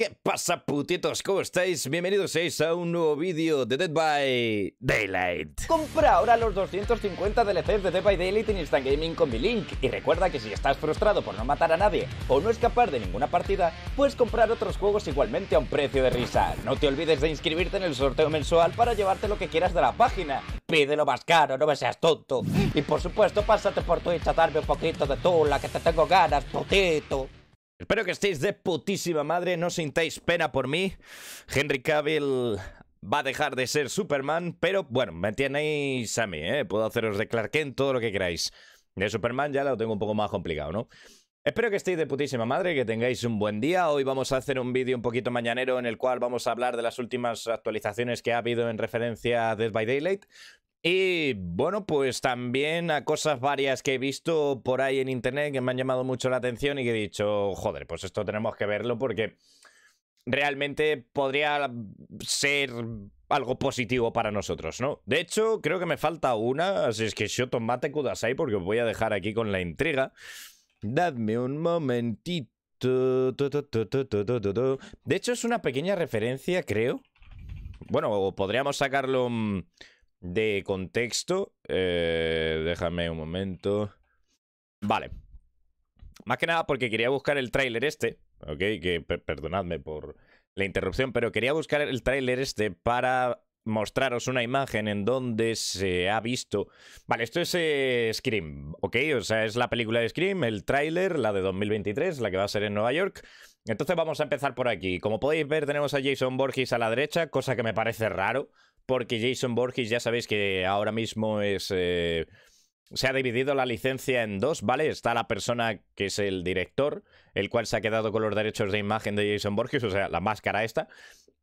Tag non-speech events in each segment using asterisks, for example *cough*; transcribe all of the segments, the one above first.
¿Qué pasa, putitos? ¿Cómo estáis? Bienvenidos a un nuevo vídeo de Dead by Daylight. Compra ahora los 250 DLCs de Dead by Daylight en Instant Gaming con mi link. Y recuerda que si estás frustrado por no matar a nadie o no escapar de ninguna partida, puedes comprar otros juegos igualmente a un precio de risa. No te olvides de inscribirte en el sorteo mensual para llevarte lo que quieras de la página. Pídelo más caro, no me seas tonto. Y por supuesto, pásate por Twitch a darme un poquito de tula, que te tengo ganas, putito. Espero que estéis de putísima madre, no sintáis pena por mí. Henry Cavill va a dejar de ser Superman, pero bueno, me tenéis a mí, ¿eh? Puedo haceros de Clark Kent todo lo que queráis. De Superman ya lo tengo un poco más complicado, ¿no? Espero que estéis de putísima madre, que tengáis un buen día. Hoy vamos a hacer un vídeo un poquito mañanero en el cual vamos a hablar de las últimas actualizaciones que ha habido en referencia a Death by Daylight. Y bueno, pues también a cosas varias que he visto por ahí en internet que me han llamado mucho la atención y que he dicho, joder, pues esto tenemos que verlo porque realmente podría ser algo positivo para nosotros, ¿no? De hecho, creo que me falta una, así es que yo tomate Kudasai porque os voy a dejar aquí con la intriga. Dadme un momentito. De hecho, es una pequeña referencia, creo. Bueno, podríamos sacarlo mm, de contexto. Eh, déjame un momento. Vale. Más que nada porque quería buscar el tráiler este, ¿ok? Que perdonadme por la interrupción, pero quería buscar el tráiler este para mostraros una imagen en donde se ha visto... Vale, esto es eh, Scream, ¿ok? O sea, es la película de Scream, el tráiler, la de 2023, la que va a ser en Nueva York. Entonces vamos a empezar por aquí. Como podéis ver, tenemos a Jason Borges a la derecha, cosa que me parece raro porque Jason Borges ya sabéis que ahora mismo es... Eh, se ha dividido la licencia en dos, ¿vale? Está la persona que es el director, el cual se ha quedado con los derechos de imagen de Jason Borges, o sea, la máscara esta.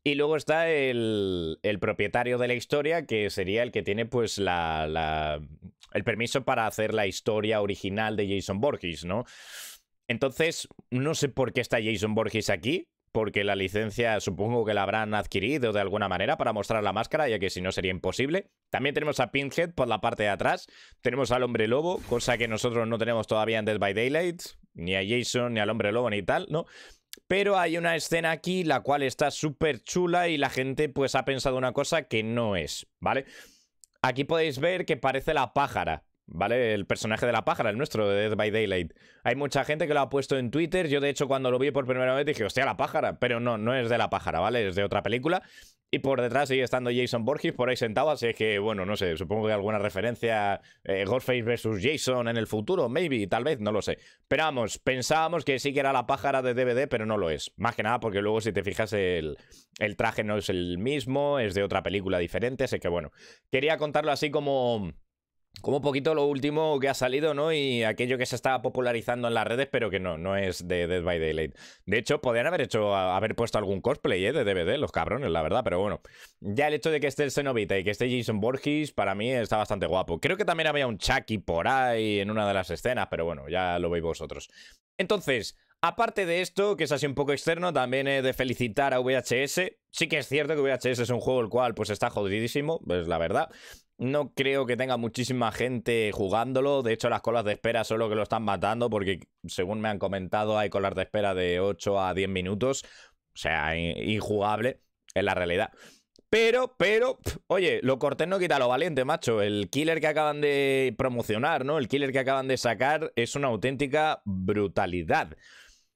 Y luego está el, propietario de la historia, que sería el que tiene pues el permiso para hacer la historia original de Jason Borges, ¿no? Entonces, no sé por qué está Jason Borges aquí, porque la licencia supongo que la habrán adquirido de alguna manera para mostrar la máscara, ya que si no sería imposible. También tenemos a Pinhead por la parte de atrás, tenemos al Hombre Lobo, cosa que nosotros no tenemos todavía en Dead by Daylight, ni a Jason, ni al Hombre Lobo, ni tal, ¿no? Pero hay una escena aquí la cual está súper chula y la gente pues ha pensado una cosa que no es, ¿vale? Aquí podéis ver que parece la pájara, ¿vale? El personaje de la pájara, el nuestro, de Dead by Daylight. Hay mucha gente que lo ha puesto en Twitter. Yo, de hecho, cuando lo vi por primera vez dije, hostia, la pájara. Pero no, no es de la pájara, ¿vale? Es de otra película. Y por detrás sigue estando Jason Borges por ahí sentado, así que, bueno, no sé, supongo que alguna referencia eh, Ghostface vs. versus Jason en el futuro, maybe, tal vez, no lo sé. Pero vamos, pensábamos que sí que era la pájara de DVD, pero no lo es. Más que nada porque luego si te fijas el, el traje no es el mismo, es de otra película diferente, así que bueno, quería contarlo así como como poquito lo último que ha salido, ¿no? Y aquello que se estaba popularizando en las redes, pero que no, no es de Dead by Daylight. De hecho, podrían haber hecho, haber puesto algún cosplay, ¿eh? De DVD, los cabrones, la verdad, pero bueno. Ya el hecho de que esté el cenovita y que esté Jason Borges, para mí está bastante guapo. Creo que también había un Chucky por ahí en una de las escenas, pero bueno, ya lo veis vosotros. Entonces, Aparte de esto, que es así un poco externo, también he de felicitar a VHS. Sí que es cierto que VHS es un juego el cual pues está jodidísimo, es la verdad. No creo que tenga muchísima gente jugándolo. De hecho, las colas de espera solo que lo están matando porque, según me han comentado, hay colas de espera de 8 a 10 minutos. O sea, injugable en la realidad. Pero, pero, oye, lo cortés no quita lo valiente, macho. El killer que acaban de promocionar, ¿no? El killer que acaban de sacar es una auténtica brutalidad.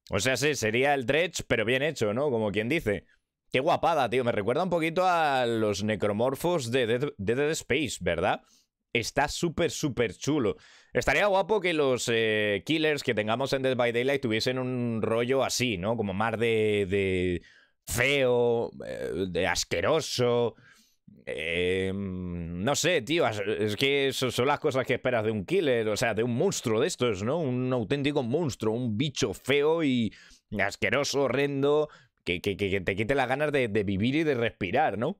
O sea, sí, sería el dredge, pero bien hecho, ¿no? Como quien dice. Qué guapada, tío. Me recuerda un poquito a los necromorfos de Dead, Space, ¿verdad? Está súper, súper chulo. Estaría guapo que los eh, killers que tengamos en Dead by Daylight tuviesen un rollo así, ¿no? Como más de, feo, eh, de asqueroso. Eh, no sé, tío, es que son las cosas que esperas de un killer, o sea, de un monstruo de estos, ¿no? Un auténtico monstruo, un bicho feo y asqueroso, horrendo, que, te quite las ganas de, vivir y de respirar, ¿no?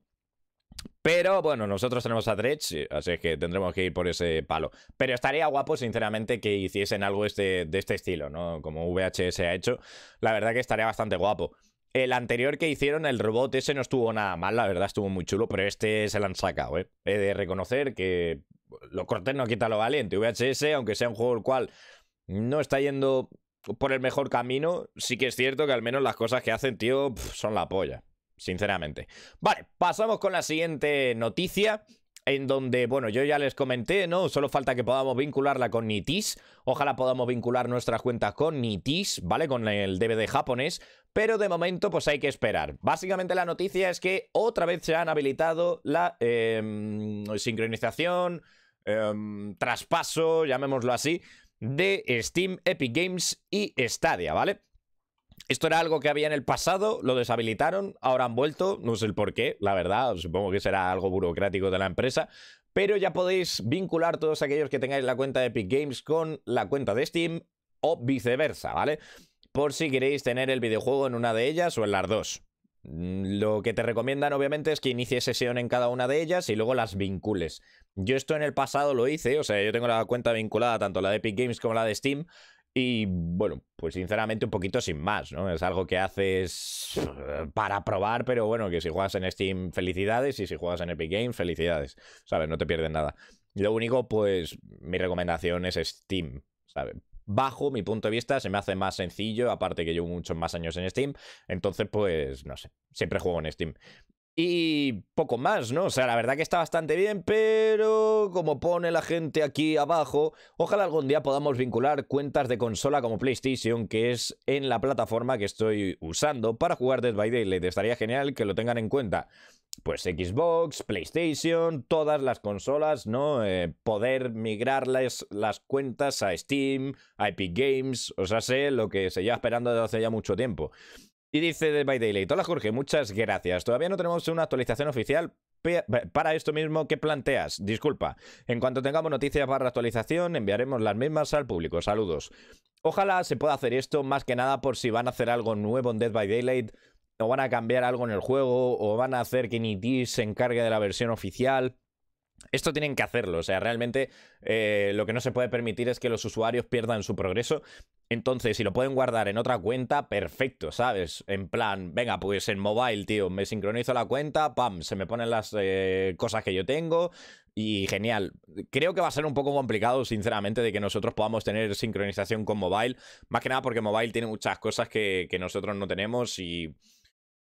Pero bueno, nosotros tenemos a Dredge, eh, así que tendremos que ir por ese palo. Pero estaría guapo, sinceramente, que hiciesen algo este, de este estilo, ¿no? Como VHS ha hecho. La verdad que estaría bastante guapo. El anterior que hicieron, el robot ese no estuvo nada mal, la verdad estuvo muy chulo, pero este se lo han sacado, ¿eh? He de reconocer que lo cortes no quita lo valiente. VHS, aunque sea un juego el cual no está yendo por el mejor camino, sí que es cierto que al menos las cosas que hacen, tío, son la polla. Sinceramente. Vale, pasamos con la siguiente noticia en donde, bueno, yo ya les comenté, ¿no? Solo falta que podamos vincularla con Nitis. Ojalá podamos vincular nuestras cuentas con Nitis, ¿vale? Con el DVD japonés. Pero de momento, pues hay que esperar. Básicamente la noticia es que otra vez se han habilitado la em, sincronización, em, traspaso, llamémoslo así, de Steam, Epic Games y Stadia, ¿vale? Esto era algo que había en el pasado, lo deshabilitaron, ahora han vuelto, no sé el por qué, la verdad, supongo que será algo burocrático de la empresa, pero ya podéis vincular todos aquellos que tengáis la cuenta de Epic Games con la cuenta de Steam o viceversa, ¿vale? Por si queréis tener el videojuego en una de ellas o en las dos. Mm, lo que te recomiendan obviamente es que inicies sesión en cada una de ellas y luego las vincules. Yo esto en el pasado lo hice, o sea, yo tengo la cuenta vinculada tanto la de Epic Games como la de Steam y bueno, pues sinceramente un poquito sin más, ¿no? Es algo que haces eh, para probar, pero bueno, que si juegas en Steam, felicidades, y si juegas en Epic Games, felicidades, ¿sabes? No te pierdes nada. Lo único, pues mi recomendación es Steam, ¿sabes? bajo mi punto de vista, se me hace más sencillo, aparte que llevo muchos más años en Steam, entonces pues no sé, siempre juego en Steam. Y poco más, ¿no? O sea, la verdad que está bastante bien, pero como pone la gente aquí abajo, ojalá algún día podamos vincular cuentas de consola como PlayStation, que es en la plataforma que estoy usando para jugar Dead by Daylight. Estaría genial que lo tengan en cuenta pues Xbox, PlayStation, todas las consolas, ¿no? Eh, poder migrar las, cuentas a Steam, a Epic Games, o sea, sé lo que se lleva esperando desde hace ya mucho tiempo. Y dice de By Daylight, hola Jorge, muchas gracias. Todavía no tenemos una actualización oficial, para esto mismo que planteas. Disculpa. En cuanto tengamos noticias para la actualización, enviaremos las mismas al público. Saludos. Ojalá se pueda hacer esto más que nada por si van a hacer algo nuevo en Dead by Daylight van a cambiar algo en el juego, o van a hacer que Nitis se encargue de la versión oficial. Esto tienen que hacerlo, o sea, realmente eh, lo que no se puede permitir es que los usuarios pierdan su progreso. Entonces, si lo pueden guardar en otra cuenta, perfecto, ¿sabes? En plan, venga, pues en mobile, tío, me sincronizo la cuenta, pam, se me ponen las eh, cosas que yo tengo, y genial. Creo que va a ser un poco complicado, sinceramente, de que nosotros podamos tener sincronización con mobile. Más que nada porque mobile tiene muchas cosas que nosotros no tenemos y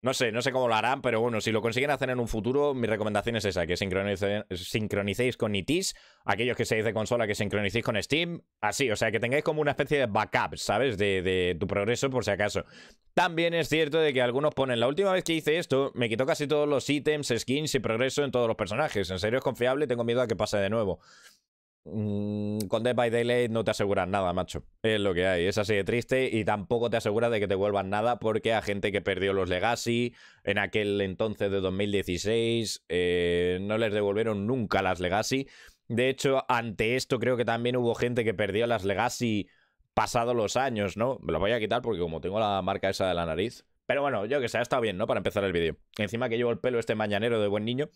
no sé, no sé cómo lo harán, pero bueno, si lo consiguen hacer en un futuro, mi recomendación es esa, que sincronicéis con ITIS, e aquellos que se dice consola, que sincronicéis con Steam, así, o sea, que tengáis como una especie de backup, ¿sabes? De, de, tu progreso por si acaso. También es cierto de que algunos ponen, la última vez que hice esto, me quitó casi todos los ítems, skins y progreso en todos los personajes. En serio es confiable tengo miedo a que pase de nuevo. Mm, con Dead by Daylight no te aseguran nada, macho. Es lo que hay. Es así de triste y tampoco te asegura de que te vuelvan nada porque a gente que perdió los Legacy en aquel entonces de 2016 eh, no les devolvieron nunca las Legacy. De hecho, ante esto creo que también hubo gente que perdió las Legacy pasado los años, ¿no? Me lo voy a quitar porque como tengo la marca esa de la nariz. Pero bueno, yo que sé, ha bien, ¿no? Para empezar el vídeo. Encima que llevo el pelo este mañanero de buen niño.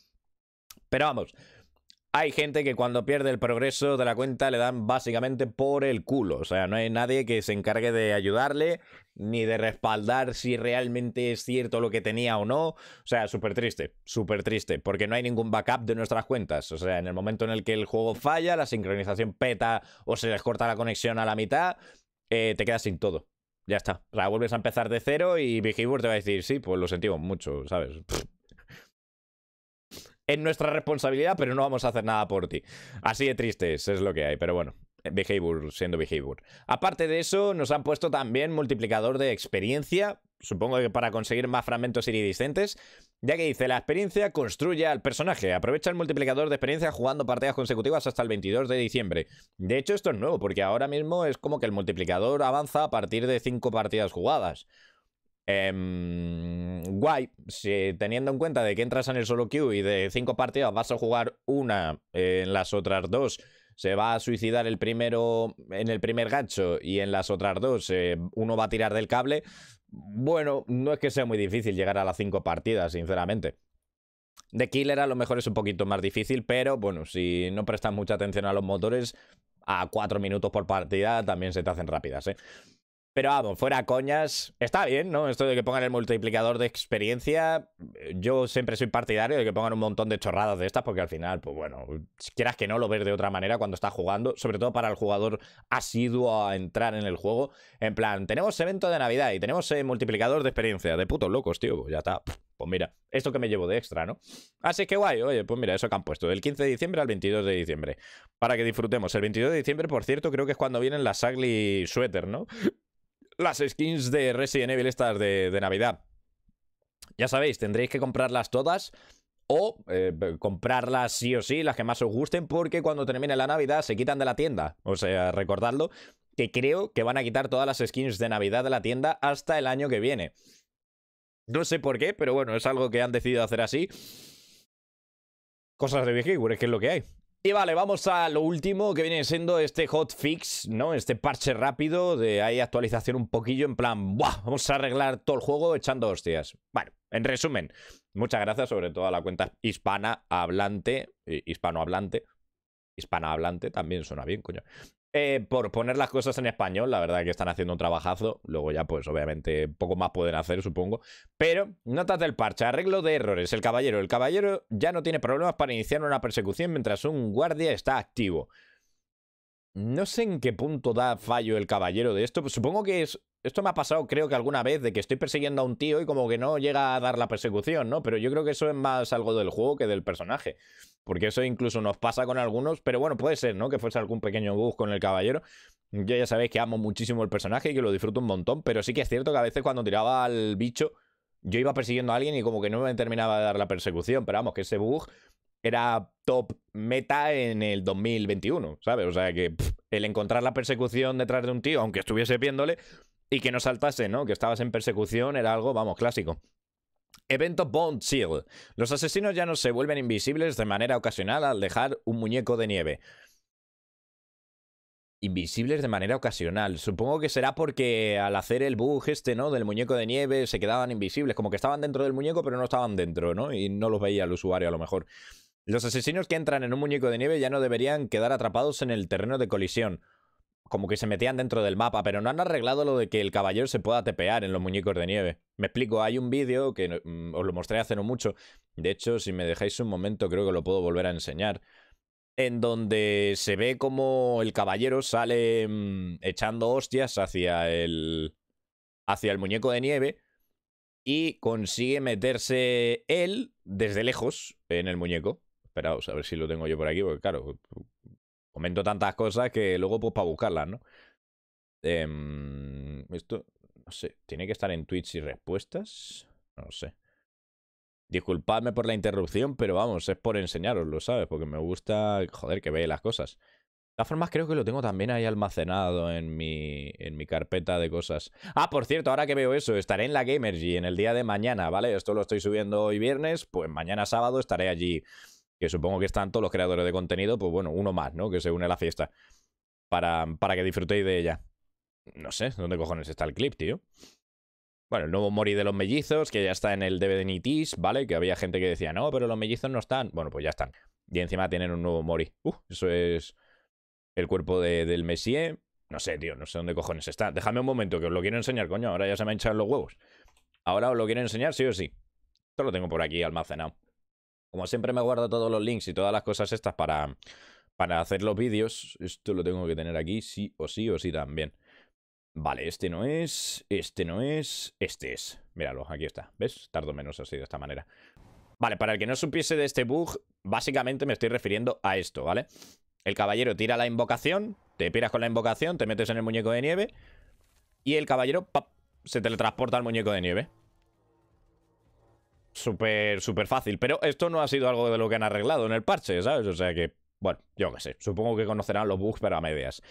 Pero vamos, hay gente que cuando pierde el progreso de la cuenta le dan básicamente por el culo. O sea, no hay nadie que se encargue de ayudarle ni de respaldar si realmente es cierto lo que tenía o no. O sea, súper triste, súper triste, porque no hay ningún backup de nuestras cuentas. O sea, en el momento en el que el juego falla, la sincronización peta o se les corta la conexión a la mitad, eh, te quedas sin todo. Ya está. O sea, vuelves a empezar de cero y Vigibur te va a decir, sí, pues lo sentimos mucho, ¿sabes? Es nuestra responsabilidad, pero no vamos a hacer nada por ti. Así de tristes es lo que hay, pero bueno. Eh, behavior siendo behavior. Aparte de eso, nos han puesto también multiplicador de experiencia, supongo que para conseguir más fragmentos iridiscentes, ya que dice, la experiencia construye al personaje. Aprovecha el multiplicador de experiencia jugando partidas consecutivas hasta el 22 de diciembre. De hecho, esto es nuevo, porque ahora mismo es como que el multiplicador avanza a partir de 5 partidas jugadas. Em, guay, si teniendo en cuenta de que entras en el solo queue y de cinco partidas vas a jugar una, en las otras dos se va a suicidar el primero en el primer gacho y en las otras dos eh, uno va a tirar del cable. Bueno, no es que sea muy difícil llegar a las cinco partidas, sinceramente. De Killer a lo mejor es un poquito más difícil, pero bueno, si no prestas mucha atención a los motores, a cuatro minutos por partida también se te hacen rápidas, ¿eh? Pero vamos, fuera coñas, está bien, ¿no? Esto de que pongan el multiplicador de experiencia, yo siempre soy partidario de que pongan un montón de chorradas de estas, porque al final, pues bueno, si quieras que no lo veas de otra manera cuando estás jugando, sobre todo para el jugador asiduo a entrar en el juego, en plan, tenemos evento de Navidad y tenemos eh, multiplicador de experiencia, de putos locos, tío, pues ya está. Pues mira, esto que me llevo de extra, ¿no? Así que guay, oye, pues mira, eso que han puesto, del 15 de diciembre al 22 de diciembre, para que disfrutemos. El 22 de diciembre, por cierto, creo que es cuando vienen las Ugly Sweater, ¿no? las skins de Resident Evil estas de, Navidad. Ya sabéis, tendréis que comprarlas todas o eh, comprarlas sí o sí, las que más os gusten, porque cuando termine la Navidad se quitan de la tienda. O sea, recordadlo, que creo que van a quitar todas las skins de Navidad de la tienda hasta el año que viene. No sé por qué, pero bueno, es algo que han decidido hacer así. Cosas de es que es lo que hay. Y vale, vamos a lo último que viene siendo este hotfix, ¿no? Este parche rápido de ahí actualización un poquillo en plan, ¡buah! Vamos a arreglar todo el juego echando hostias. Bueno, en resumen, muchas gracias sobre todo a la cuenta hispana hablante, eh, hispanohablante, hablante también suena bien, coño. Eh, por poner las cosas en español, la verdad que están haciendo un trabajazo. Luego ya, pues obviamente, poco más pueden hacer, supongo. Pero, notas del parche, arreglo de errores. El caballero. El caballero ya no tiene problemas para iniciar una persecución mientras un guardia está activo. No sé en qué punto da fallo el caballero de esto. Pues supongo que es esto me ha pasado, creo que alguna vez, de que estoy persiguiendo a un tío y como que no llega a dar la persecución, ¿no? Pero yo creo que eso es más algo del juego que del personaje. Porque eso incluso nos pasa con algunos, pero bueno, puede ser, ¿no? Que fuese algún pequeño bug con el caballero. Yo ya sabéis que amo muchísimo el personaje y que lo disfruto un montón, pero sí que es cierto que a veces cuando tiraba al bicho, yo iba persiguiendo a alguien y como que no me terminaba de dar la persecución. Pero vamos, que ese bug era top meta en el 2021, ¿sabes? O sea que el encontrar la persecución detrás de un tío, aunque estuviese viéndole, y que no saltase, ¿no? Que estabas en persecución era algo, vamos, clásico. Evento Bond Shield. Los asesinos ya no se vuelven invisibles de manera ocasional al dejar un muñeco de nieve. Invisibles de manera ocasional. Supongo que será porque al hacer el bug este, ¿no? Del muñeco de nieve se quedaban invisibles. Como que estaban dentro del muñeco, pero no estaban dentro, ¿no? Y no los veía el usuario a lo mejor. Los asesinos que entran en un muñeco de nieve ya no deberían quedar atrapados en el terreno de colisión como que se metían dentro del mapa, pero no han arreglado lo de que el caballero se pueda tepear en los muñecos de nieve. Me explico, hay un vídeo que mm, os lo mostré hace no mucho, de hecho, si me dejáis un momento creo que lo puedo volver a enseñar, en donde se ve como el caballero sale mm, echando hostias hacia el, hacia el muñeco de nieve y consigue meterse él desde lejos en el muñeco. Esperaos, a ver si lo tengo yo por aquí, porque claro, comento tantas cosas que luego pues para buscarlas, ¿no? Em, esto, no sé, tiene que estar en tweets y respuestas, no sé. Disculpadme por la interrupción, pero vamos, es por enseñaros lo ¿sabes? Porque me gusta, joder, que veáis las cosas. De todas formas, creo que lo tengo también ahí almacenado en mi, en mi carpeta de cosas. Ah, por cierto, ahora que veo eso, estaré en la y en el día de mañana, ¿vale? Esto lo estoy subiendo hoy viernes, pues mañana sábado estaré allí que supongo que están todos los creadores de contenido, pues bueno, uno más, ¿no? Que se une a la fiesta. Para, para que disfrutéis de ella. No sé, ¿dónde cojones está el clip, tío? Bueno, el nuevo Mori de los mellizos, que ya está en el DVD Nitis, ¿vale? Que había gente que decía, no, pero los mellizos no están. Bueno, pues ya están. Y encima tienen un nuevo Mori. Uh, eso es el cuerpo del Messier. No sé, tío, no sé dónde cojones está. déjame un momento, que os lo quiero enseñar, coño. Ahora ya se me han echado los huevos. Ahora os lo quiero enseñar, sí o sí. Esto lo tengo por aquí almacenado. Como siempre me guardo todos los links y todas las cosas estas para, para hacer los vídeos. Esto lo tengo que tener aquí, sí o sí o sí también. Vale, este no es, este no es, este es. Míralo, aquí está. ¿Ves? Tardo menos así de esta manera. Vale, para el que no supiese de este bug, básicamente me estoy refiriendo a esto, ¿vale? El caballero tira la invocación, te piras con la invocación, te metes en el muñeco de nieve y el caballero se teletransporta al muñeco de nieve súper, súper fácil. Pero esto no ha sido algo de lo que han arreglado en el parche, ¿sabes? O sea que, bueno, yo qué sé. Supongo que conocerán los bugs, pero a medias.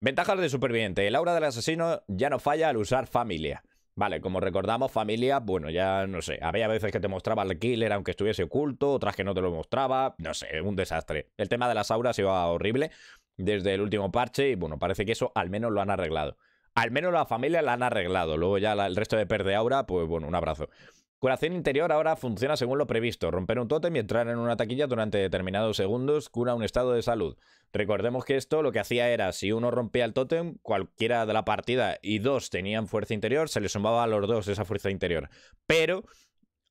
Ventajas de superviviente. El aura del asesino ya no falla al usar familia. Vale, como recordamos, familia, bueno, ya no sé. Había veces que te mostraba el killer aunque estuviese oculto, otras que no te lo mostraba. No sé, un desastre. El tema de las auras iba horrible desde el último parche y bueno, parece que eso al menos lo han arreglado. Al menos la familia la han arreglado. Luego ya el resto de per de aura, pues bueno, un abrazo. Curación interior ahora funciona según lo previsto. Romper un tótem y entrar en una taquilla durante determinados segundos cura un estado de salud. Recordemos que esto lo que hacía era, si uno rompía el tótem, cualquiera de la partida y dos tenían fuerza interior, se le sumaba a los dos esa fuerza interior. Pero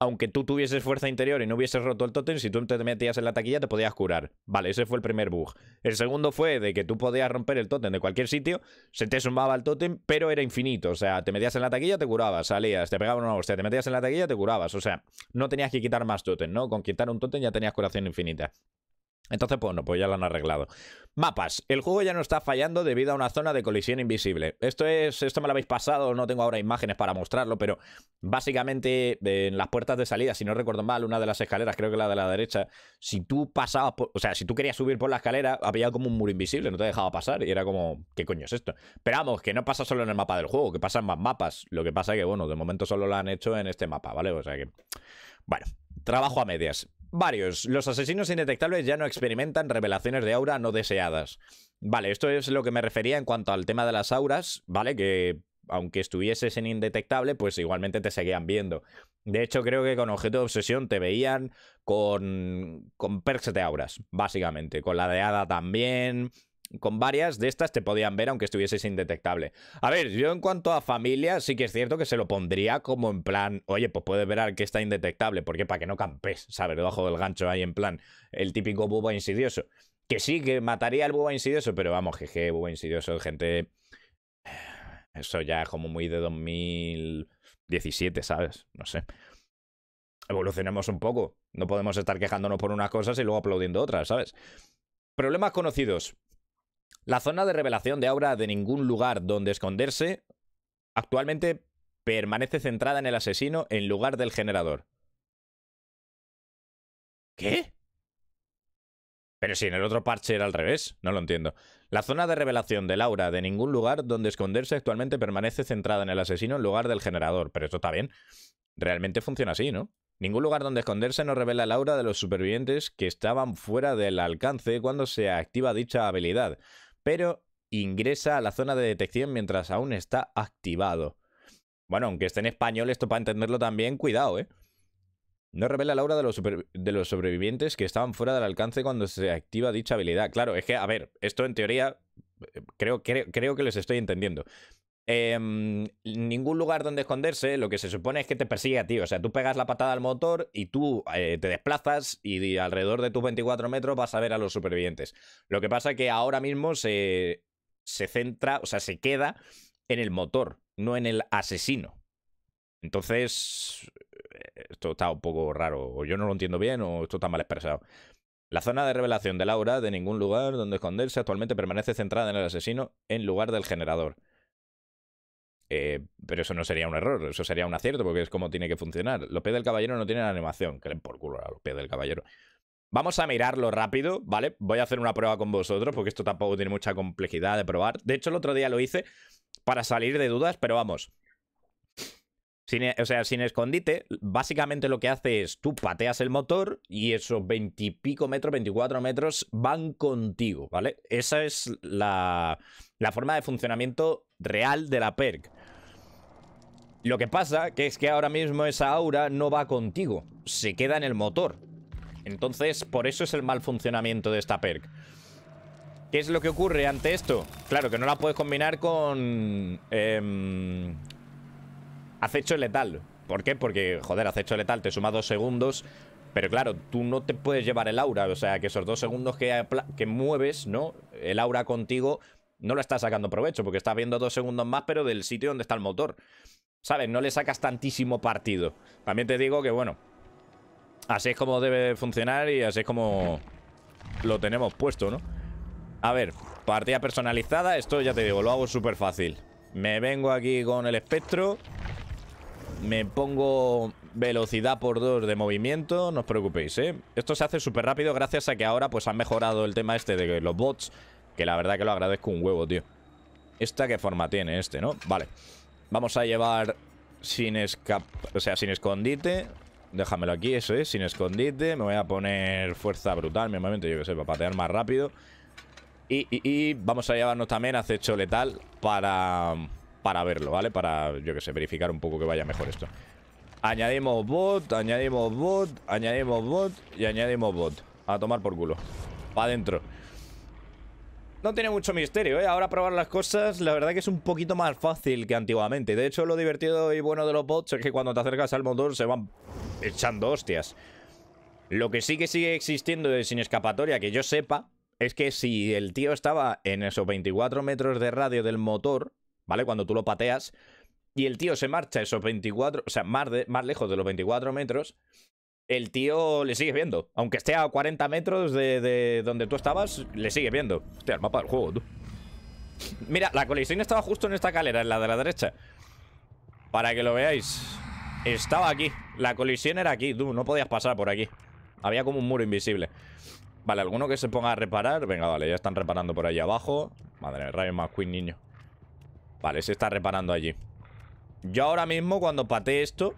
aunque tú tuvieses fuerza interior y no hubieses roto el tótem, si tú te metías en la taquilla te podías curar. Vale, ese fue el primer bug. El segundo fue de que tú podías romper el tótem de cualquier sitio, se te sumaba el tótem, pero era infinito. O sea, te metías en la taquilla, te curabas, salías, te pegaban una hostia, te metías en la taquilla, te curabas. O sea, no tenías que quitar más tótem, ¿no? Con quitar un tótem ya tenías curación infinita. Entonces, pues no, pues ya lo han arreglado. Mapas. El juego ya no está fallando debido a una zona de colisión invisible. Esto es. Esto me lo habéis pasado, no tengo ahora imágenes para mostrarlo, pero básicamente eh, en las puertas de salida, si no recuerdo mal, una de las escaleras, creo que la de la derecha, si tú pasabas. o sea, si tú querías subir por la escalera, había como un muro invisible, no te dejaba pasar. Y era como, ¿qué coño es esto? Pero vamos, que no pasa solo en el mapa del juego, que pasan más mapas. Lo que pasa es que, bueno, de momento solo lo han hecho en este mapa, ¿vale? O sea que. Bueno, trabajo a medias. Varios. Los asesinos indetectables ya no experimentan revelaciones de aura no deseadas. Vale, esto es lo que me refería en cuanto al tema de las auras, ¿vale? Que aunque estuvieses en indetectable, pues igualmente te seguían viendo. De hecho, creo que con objeto de obsesión te veían con, con perks de auras, básicamente. Con la de hada también, con varias de estas te podían ver aunque estuvieses indetectable. A ver, yo en cuanto a familia, sí que es cierto que se lo pondría como en plan, oye, pues puedes ver al que está indetectable, porque para que no campes, ¿sabes? Debajo del gancho ahí en plan, el típico bubo insidioso. Que sí, que mataría al buba insidioso, pero vamos, jeje, buba insidioso, gente... *sighs* Eso ya es como muy de 2017, ¿sabes? No sé. Evolucionemos un poco. No podemos estar quejándonos por unas cosas y luego aplaudiendo otras, ¿sabes? Problemas conocidos. La zona de revelación de Aura de ningún lugar donde esconderse actualmente permanece centrada en el asesino en lugar del generador. ¿Qué? Pero si en el otro parche era al revés, no lo entiendo. La zona de revelación de aura de ningún lugar donde esconderse actualmente permanece centrada en el asesino en lugar del generador. Pero esto está bien. Realmente funciona así, ¿no? Ningún lugar donde esconderse no revela el aura de los supervivientes que estaban fuera del alcance cuando se activa dicha habilidad pero ingresa a la zona de detección mientras aún está activado. Bueno, aunque esté en español, esto para entenderlo también, cuidado, ¿eh? No revela la aura de los, sobrevivientes que estaban fuera del alcance cuando se activa dicha habilidad. Claro, es que, a ver, esto en teoría, eh, creo, creo, creo que les estoy entendiendo. Em, ningún lugar donde esconderse, lo que se supone es que te persigue a ti. O sea, tú pegas la patada al motor y tú eh, te desplazas y, alrededor de tus 24 metros vas a ver a los supervivientes. Lo que pasa es que ahora mismo se, se centra, o sea, se queda en el motor, no en el asesino. Entonces, eh, esto está un poco raro, o yo no lo entiendo bien, o esto está mal expresado. La zona de revelación de Laura, de ningún lugar donde esconderse, actualmente permanece centrada en el asesino en lugar del generador. Eh, pero eso no sería un error, eso sería un acierto, porque es como tiene que funcionar. Los pies del caballero no tienen animación, creen por culo a los pies del caballero. Vamos a mirarlo rápido, ¿vale? Voy a hacer una prueba con vosotros, porque esto tampoco tiene mucha complejidad de probar. De hecho, el otro día lo hice para salir de dudas, pero vamos. Sin, o sea, sin escondite, básicamente lo que hace es tú pateas el motor y esos 20 y pico metros, 24 metros van contigo, ¿vale? Esa es la, la forma de funcionamiento real de la perk. Lo que pasa que es que ahora mismo esa aura no va contigo, se queda en el motor. Entonces, por eso es el mal funcionamiento de esta perk. ¿Qué es lo que ocurre ante esto? Claro, que no la puedes combinar con... Em, acecho letal. ¿Por qué? Porque, joder, acecho letal te suma dos segundos pero claro, tú no te puedes llevar el aura, o sea, que esos dos segundos que, que, mueves, ¿no? El aura contigo no la estás sacando provecho, porque estás viendo dos segundos más, pero del sitio donde está el motor. ¿Sabes? No le sacas tantísimo partido. También te digo que, bueno, así es como debe funcionar y así es como lo tenemos puesto, ¿no? A ver, partida personalizada, esto ya te digo, lo hago súper fácil. Me vengo aquí con el espectro, me pongo velocidad por dos de movimiento, no os preocupéis, ¿eh? Esto se hace súper rápido gracias a que ahora pues han mejorado el tema este de los bots, que la verdad que lo agradezco un huevo, tío. ¿Esta qué forma tiene este, no? Vale. Vamos a llevar sin escap... O sea, sin escondite. Déjamelo aquí, eso es, sin escondite. Me voy a poner fuerza brutal, mi yo que sé, para patear más rápido. Y, vamos a llevarnos también acecho letal para, para verlo, ¿vale? Para, yo que sé, verificar un poco que vaya mejor esto. Añadimos bot, añadimos bot, añadimos bot y añadimos bot. A tomar por culo. Para adentro. No tiene mucho misterio, ¿eh? Ahora probar las cosas, la verdad que es un poquito más fácil que antiguamente. De hecho, lo divertido y bueno de los bots es que cuando te acercas al motor se van echando hostias. Lo que sí que sigue existiendo sin escapatoria, que yo sepa, es que si el tío estaba en esos 24 metros de radio del motor, ¿vale? Cuando tú lo pateas, y el tío se marcha esos 24, o sea, más, más lejos de los 24 metros, el tío le sigue viendo. Aunque esté a 40 metros de, donde tú estabas, le sigue viendo. Hostia, el mapa del juego, tú. Mira, la colisión estaba justo en esta calera, en la de la derecha. Para que lo veáis. Estaba aquí. La colisión era aquí, tú. No podías pasar por aquí. Había como un muro invisible. Vale, alguno que se ponga a reparar. Venga, vale, ya están reparando por allí abajo. Madre mía, más Queen, niño. Vale, se está reparando allí. Yo ahora mismo, cuando pateé esto,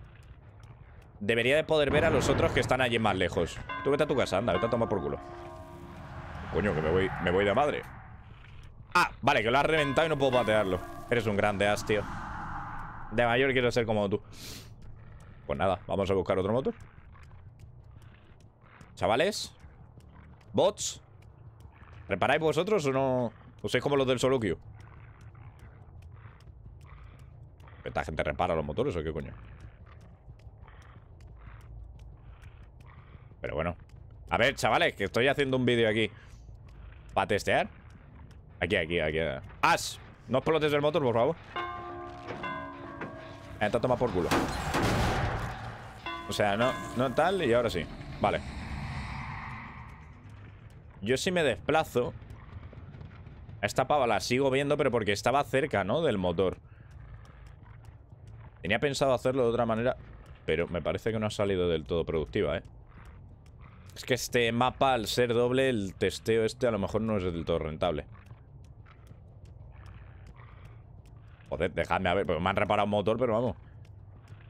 Debería de poder ver a los otros que están allí más lejos. Tú vete a tu casa, anda, vete a tomar por culo. Coño, que me voy, me voy de madre. Ah, vale, que lo has reventado y no puedo patearlo. Eres un grande as, tío. De mayor quiero ser como tú. Pues nada, vamos a buscar otro motor. Chavales. Bots. ¿Reparáis vosotros o no? ¿O sois como los del Soluquio? ¿Esta gente repara los motores o qué coño? Pero bueno. A ver, chavales, que estoy haciendo un vídeo aquí. ¿Para testear? Aquí, aquí, aquí. ¡Ash! No explotes el motor, por favor. Está eh, toma por culo. O sea, no, no tal y ahora sí. Vale. Yo sí me desplazo... Esta pava la sigo viendo, pero porque estaba cerca, ¿no? Del motor. Tenía pensado hacerlo de otra manera, pero me parece que no ha salido del todo productiva, ¿eh? que este mapa, al ser doble, el testeo este a lo mejor no es del todo rentable. Joder, dejadme a ver. me han reparado un motor, pero vamos.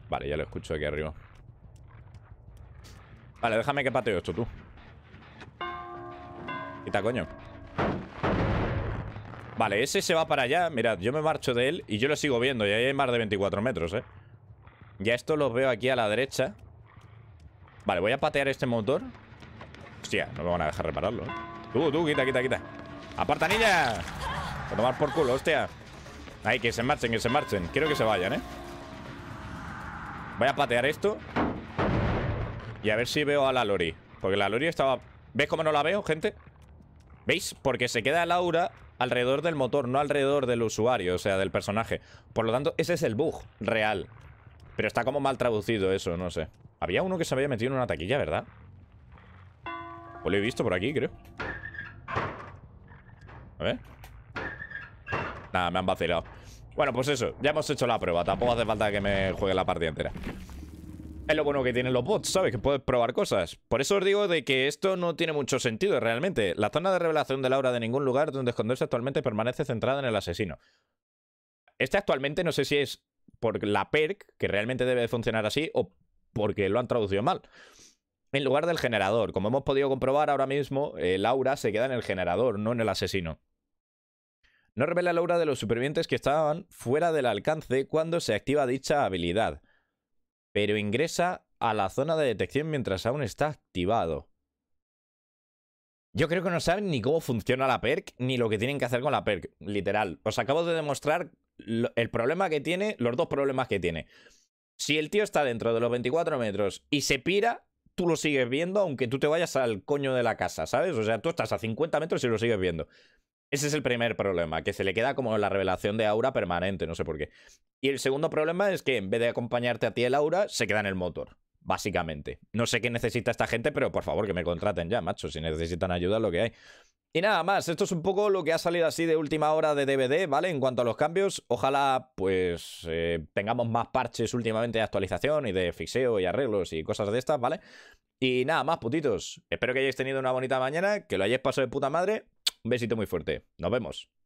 Vale, ya lo escucho aquí arriba. Vale, déjame que pateo esto, tú. Quita, coño. Vale, ese se va para allá. Mirad, yo me marcho de él y yo lo sigo viendo. Y ahí hay más de 24 metros, ¿eh? Ya esto los veo aquí a la derecha. Vale, voy a patear este motor. Hostia, no me van a dejar repararlo. Eh. Tú, tú, quita, quita, quita. ¡Apartanilla! A tomar por culo, hostia. Ay, que se marchen, que se marchen. Quiero que se vayan, ¿eh? Voy a patear esto. Y a ver si veo a la Lori. Porque la Lori estaba... ¿Ves cómo no la veo, gente? ¿Veis? Porque se queda Laura aura alrededor del motor, no alrededor del usuario, o sea, del personaje. Por lo tanto, ese es el bug real. Pero está como mal traducido eso, no sé. Había uno que se había metido en una taquilla, ¿verdad? lo he visto por aquí, creo A ver Nada, me han vacilado Bueno, pues eso, ya hemos hecho la prueba Tampoco hace falta que me juegue la partida entera es lo bueno que tienen los bots, ¿sabes? Que puedes probar cosas. Por eso os digo de que esto no tiene mucho sentido realmente. La zona de revelación de Laura de ningún lugar donde esconderse actualmente permanece centrada en el asesino. Este actualmente no sé si es por la perk, que realmente debe funcionar así, o porque lo han traducido mal en lugar del generador. Como hemos podido comprobar ahora mismo, el eh, Laura se queda en el generador, no en el asesino. No revela Laura de los supervivientes que estaban fuera del alcance cuando se activa dicha habilidad, pero ingresa a la zona de detección mientras aún está activado. Yo creo que no saben ni cómo funciona la perk, ni lo que tienen que hacer con la perk, literal. Os acabo de demostrar el problema que tiene, los dos problemas que tiene. Si el tío está dentro de los 24 metros y se pira, tú lo sigues viendo aunque tú te vayas al coño de la casa, ¿sabes? O sea, tú estás a 50 metros y lo sigues viendo. Ese es el primer problema, que se le queda como la revelación de aura permanente, no sé por qué. Y el segundo problema es que en vez de acompañarte a ti el aura, se queda en el motor, básicamente. No sé qué necesita esta gente, pero por favor que me contraten ya, macho. Si necesitan ayuda, lo que hay. Y nada más, esto es un poco lo que ha salido así de última hora de DVD, ¿vale? En cuanto a los cambios, ojalá pues eh, tengamos más parches últimamente de actualización y de fixeo y arreglos y cosas de estas, ¿vale? Y nada más, putitos. Espero que hayáis tenido una bonita mañana, que lo hayáis pasado de puta madre. Un besito muy fuerte. Nos vemos.